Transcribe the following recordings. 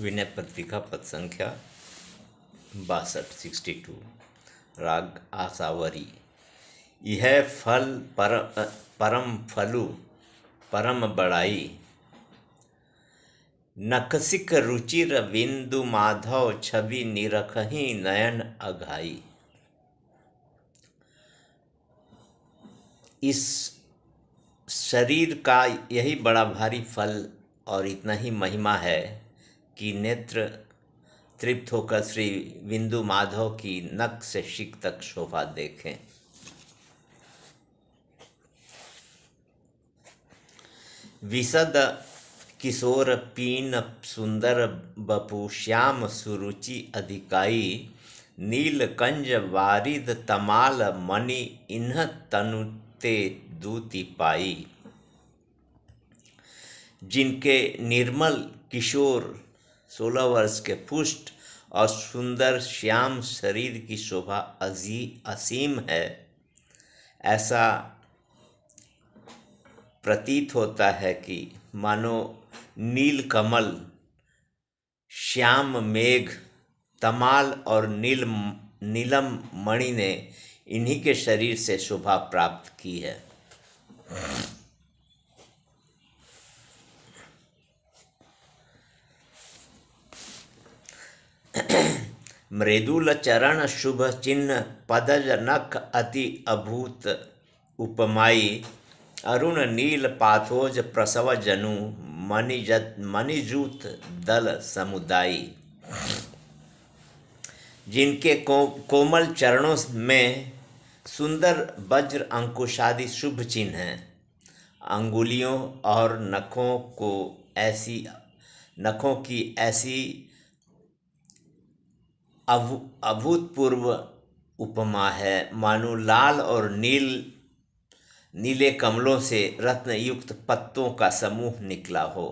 विनय पत्रिका पद संख्या बासठ सिक्सटी टू राग आसावरी यह फल पर परम फलु परम बड़ाई नकसिक रुचिर बिंदु माधव छवि निरखही नयन अघाई इस शरीर का यही बड़ा भारी फल और इतना ही महिमा है कि नेत्र तृप्त होकर श्री बिंदु माधव की नक से शिक तक शोभा देखें विशद किशोर पीन सुंदर बपु श्याम सुरुचि अधिकाई नीलकंज वारिद तमाल मणि इन्ह तनुते दूति पाई जिनके निर्मल किशोर सोलह वर्ष के पुष्ट और सुंदर श्याम शरीर की शोभा अजी असीम है ऐसा प्रतीत होता है कि मानो नील कमल श्याम मेघ तमाल और नील नीलम मणि ने इन्हीं के शरीर से शोभा प्राप्त की है मृदुल चरण शुभ चिन्ह पदज नख अति अभूत उपमाई अरुण नील पाथोज प्रसव जनु मणिज मणिजूत दल समुदायी जिनके को, कोमल चरणों में सुंदर वज्र अंकुशादि शुभ चिन्ह हैं अंगुलियों और नखों को ऐसी नखों की ऐसी अभ अभूतपूर्व उपमा है मानो लाल और नील नीले कमलों से रत्नयुक्त पत्तों का समूह निकला हो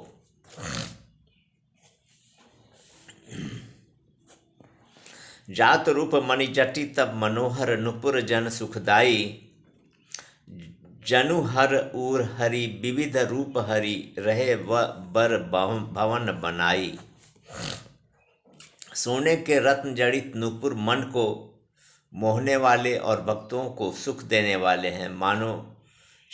जात रूप मणिजटी तब मनोहर नुपुर जन सुखदाई जनु हर उर हरि विविध रूप हरि रहे व बर भवन बनाई सोने के रत्न जड़ित नुपुर मन को मोहने वाले और भक्तों को सुख देने वाले हैं मानो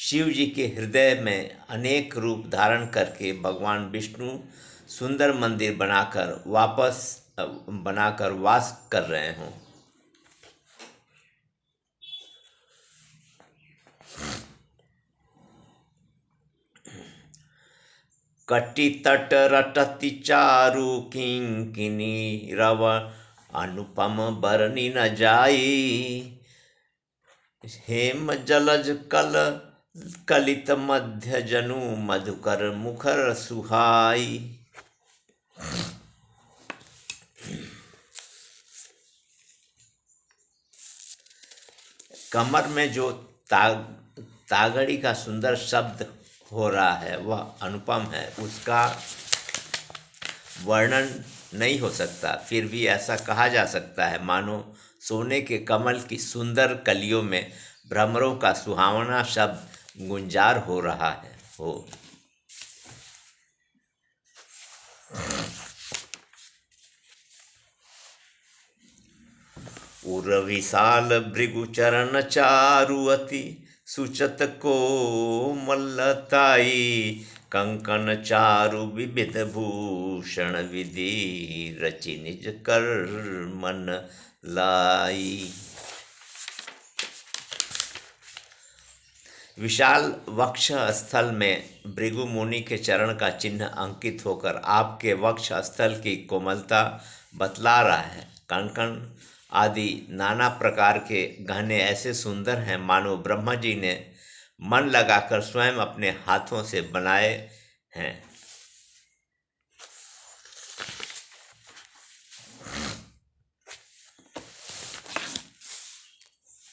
शिव जी के हृदय में अनेक रूप धारण करके भगवान विष्णु सुंदर मंदिर बनाकर वापस बनाकर वास कर रहे हों कटितट रटति चारु किंकिनी रव अनुपम बरनी न जाई हेम जलज कल कलित मध्य जनु मधुकर मुखर सुहाई कमर में जो ताग तागड़ी का सुंदर शब्द हो रहा है वह अनुपम है उसका वर्णन नहीं हो सकता फिर भी ऐसा कहा जा सकता है मानो सोने के कमल की सुंदर कलियों में भ्रमरों का सुहावना शब्द गुंजार हो रहा है हो भृगु भृगुचरण चारुअति सुचत को मल्लताई कंकन चारु विविध भूषण विधि रचि निज कर मन लाई विशाल वक्ष स्थल में भृगु मुनि के चरण का चिन्ह अंकित होकर आपके वक्ष स्थल की कोमलता बतला रहा है कंकन आदि नाना प्रकार के गहने ऐसे सुंदर हैं मानो ब्रह्मा जी ने मन लगाकर स्वयं अपने हाथों से बनाए हैं